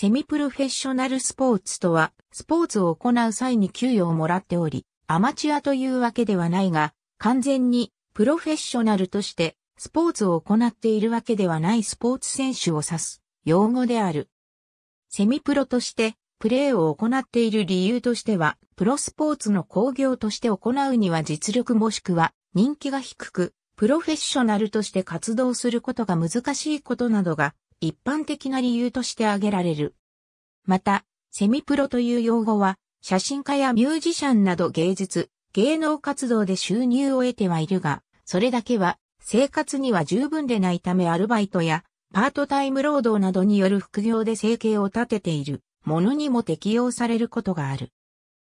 セミプロフェッショナルスポーツとは、スポーツを行う際に給与をもらっており、アマチュアというわけではないが、完全にプロフェッショナルとしてスポーツを行っているわけではないスポーツ選手を指す用語である。セミプロとしてプレーを行っている理由としては、プロスポーツの興行として行うには実力もしくは人気が低く、プロフェッショナルとして活動することが難しいことなどが一般的な理由として挙げられる。また、セミプロという用語は、写真家やミュージシャンなど芸術、芸能活動で収入を得てはいるが、それだけは生活には十分でないためアルバイトやパートタイム労働などによる副業で生計を立てているものにも適用されることがある。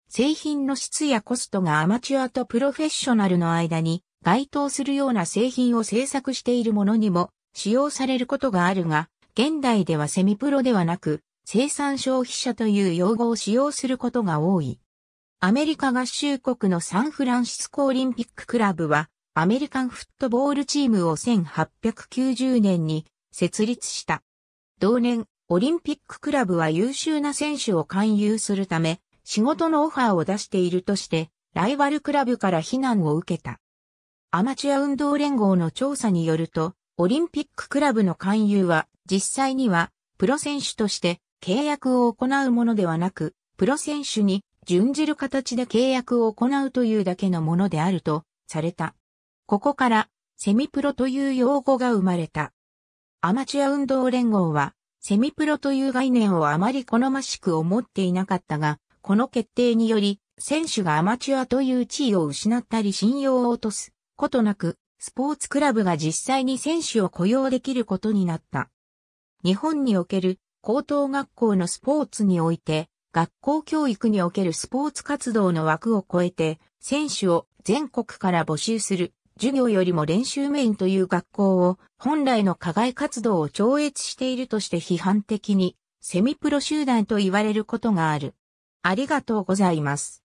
製品の質やコストがアマチュアとプロフェッショナルの間に該当するような製品を制作しているものにも使用されることがあるが、現代ではセミプロではなく、生産消費者という用語を使用することが多い。アメリカ合衆国のサンフランシスコオリンピッククラブは、アメリカンフットボールチームを1890年に設立した。同年、オリンピッククラブは優秀な選手を勧誘するため、仕事のオファーを出しているとして、ライバルクラブから非難を受けた。アマチュア運動連合の調査によると、オリンピッククラブの勧誘は実際には、プロ選手として契約を行うものではなく、プロ選手に準じる形で契約を行うというだけのものであるとされた。ここからセミプロという用語が生まれた。アマチュア運動連合はセミプロという概念をあまり好ましく思っていなかったが、この決定により選手がアマチュアという地位を失ったり信用を落とすことなく、スポーツクラブが実際に選手を雇用できることになった。日本における高等学校のスポーツにおいて、学校教育におけるスポーツ活動の枠を超えて、選手を全国から募集する、授業よりも練習メインという学校を、本来の課外活動を超越しているとして批判的に、セミプロ集団と言われることがある。ありがとうございます。